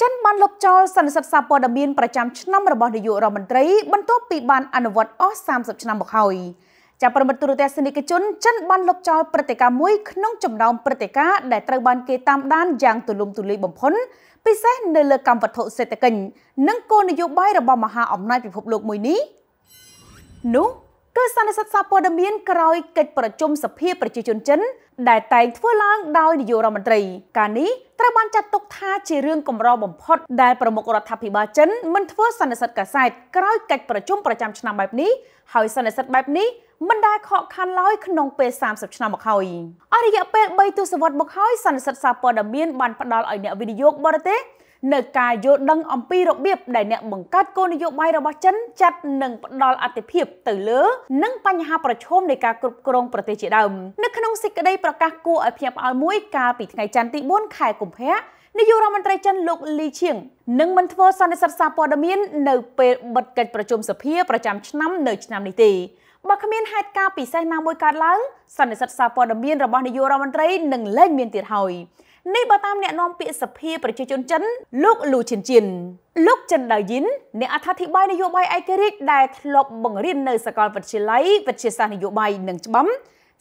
ចិនបានលុបចោលសន្និសីទសារព័ត៌មានប្រចាំឆ្នាំរបស់នាយករដ្ឋមន្ត្រី បន្ទាប់ពីបានអនុវត្តអស់30ឆ្នាំមកហើយចាប់ប្រមិត្តទូរទស្សនិកជនចិនបានលុបចោលព្រឹត្តិការណ៍មួយក្នុងចំណោមព្រឹត្តិការណ៍ដែលត្រូវបានគេតាមដានយ៉ាងទូលំទូលាយបំផុតពិសេសនៅលើកម្មវត្ថុសេដ្ឋកិច្ចនិងគោលនយោបាយរបស់មហាអំណាចពិភពលោកមួយនេះនោះគឺសន្និសិទសារព័ត៌មានក្រោយកិច្ចប្រជុំសភាប្រជាជនចិន ដែលតែងធ្វើឡើងដោយនាយករដ្ឋមន្ត្រីការនេះត្រូវបានចាត់ទុកថាជារឿងកម្របំផុតដែលប្រមុខរដ្ឋាភិបាលចិនមិនធ្វើសន្និសិទកាសែតក្រោយកិច្ចប្រជុំប្រចាំឆ្នាំបែបនេះហើយសន្និសិទបែបនេះមិនដែលខកខានឡើយក្នុងពេល30ឆ្នាំមកហើយអស់រយៈពេល3ទសវត្សរ៍មកហើយសន្និសិទសារព័ត៌មានបានផ្ដល់ឲ្យអ្នកវិនិយោគបរទេសនៅការយល់ដឹងអំពីរបៀបដែលអ្នកបង្កើតគោលនយោបាយរបស់ចិនចាត់និងផ្ដល់អតិភិបទៅលើនិងបញ្ហាប្រឈមនៃការគ្រប់គ្រងប្រទេសជាដើមនៅក្នុងសេចក្តីប្រកាសគួរឲ្យភ្ញាក់ផ្អើលមួយកាលពីថ្ងៃច័ន្ទទី4ខែកុម្ភៈនាយករដ្ឋមន្ត្រីចិនលោកលីឈៀងនឹងមិនធ្វើសន្និសីទសារព័ត៌មាននៅពេលបិទកិច្ចប្រជុំសភាប្រចាំឆ្នាំនៅឆ្នាំនេះទេបើគ្មានហេតុការណ៍ពិសេសណាមួយកើតឡើងសន្និសីទសារព័ត៌មានរបស់នាយករដ្ឋមន្ត្រីនឹងលែងមានទៀតហើយនេះបើតាមអ្នកនាំពាក្យសភាប្រជាជនចិន លោកលូឈិនជិនលោកចិនដាវយិនអ្នកអត្ថាធិប្បាយនយោបាយឯករាជ្យដែលធ្លាប់បង្រៀននៅសាកលវិទ្យាល័យវិទ្យាសាស្ត្រនយោបាយនិងច្បាប់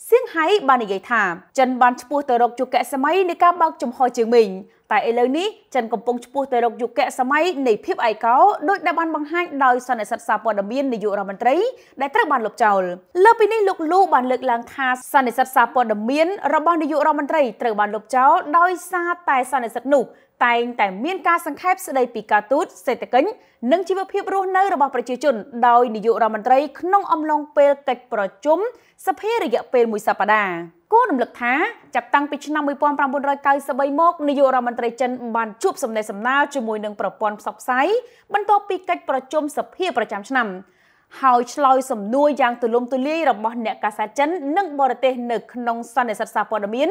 សៀងហៃបាននិយាយថាចិនបានឈ្មោះទៅរកជោគៈសម័យនៃការបើកចំហជើងមីងតែឥឡូវនេះចិនកំពុងឆ្ពោះទៅរកយុគសម័យនៃភាពឯកោដោយដែលបានបង្ហាញដោយសន្និសិទសារព័ត៌មាននាយករដ្ឋមន្ត្រីដែលត្រូវបានលុបចោលលើពីនេះលោកលូបានលើកឡើងថាសន្និសិទសារព័ត៌មានរបស់នាយករដ្ឋមន្ត្រីត្រូវបានលុបចោលដោយសារតែសន្និសិទនោះ តែងតែមានការសង្ខេបស្ដីពីការទូតសេដ្ឋកិច្ចនិងជីវភាពរស់នៅរបស់ប្រជាជន ដោយនាយករដ្ឋមន្ត្រី ក្នុងអំឡុងពេលកិច្ចប្រជុំសភារយៈពេលមួយសប្តាហ៍គួររំលឹកថាចាប់តាំងពីឆ្នាំ1993មកនាយករដ្ឋមន្ត្រីចិនបានជួបសំណេះសំណាលជាមួយនឹងប្រព័ន្ធផ្សព្វផ្សាយបន្ទាប់ពីកិច្ចប្រជុំសភាប្រចាំឆ្នាំ ហើយឆ្លើយសំណួរយ៉ាងទូលំទូលាយរបស់អ្នកកាសែតចិននិងបរទេសនៅក្នុងសន្និសីទសារព័ត៌មាន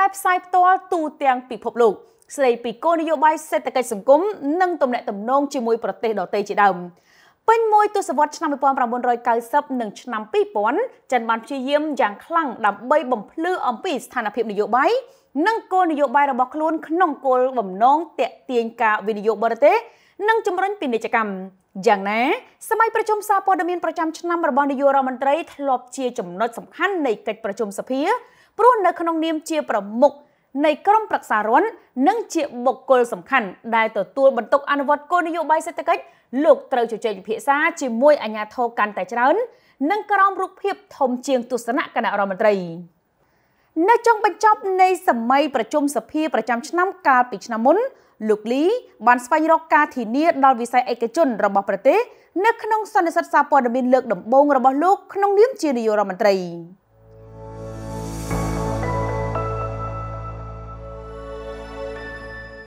ដែលផ្សាយផ្ទាល់ទូទាំងពិភពលោកស្ដីពីគោលនយោបាយសេដ្ឋកិច្ចសង្គមនិងទំនាក់ទំនងជាមួយប្រទេសដទៃជាដើម។ពេញមួយទសវត្សរ៍ឆ្នាំ1990និងឆ្នាំ2000ចិនបានព្យាយាមយ៉ាងខ្លាំងដើម្បីបំភ្លឺអំពីស្ថានភាពនយោបាយនិងគោលនយោបាយរបស់ខ្លួនក្នុងគោលបំណងតេទៀងការវិនិយោគបរទេសនិងជំរុញពាណិជ្ជកម្មយ៉ាងណាសម័យប្រជុំសារព័ត៌មានប្រចាំឆ្នាំរបស់នាយករដ្ឋមន្ត្រីធ្លាប់ជាចំណុចសំខាន់នៃកិច្ចប្រជុំសភាព្រោះនៅក្នុងនាមជាប្រមុខនៃក្រមប្រឹក្សារុននិងជាបុគ្គលសំខាន់ដែលទទួលបន្ទុកអនុវត្តគោលនយោបាយសេដ្ឋកិច្ចលោកត្រូវជជែកពិភាក្សាជាមួយអាជ្ញាធរកាន់តែច្រើននិងក្រមរូបភាពធំជាងទស្សនៈគណៈរដ្ឋមន្ត្រីនៅចុង បញ្ចប់នៃ សម័យប្រជុំសភាប្រចាំឆ្នាំកាលពីឆ្នាំមុន លោកលីបានស្វែងរកការធានាដល់វិស័យឯកជនរបស់ប្រទេសនៅក្នុងសន្និសីទសារព័ត៌មានលើកដំបូងរបស់លោកក្នុងនាមជានាយករដ្ឋមន្ត្រី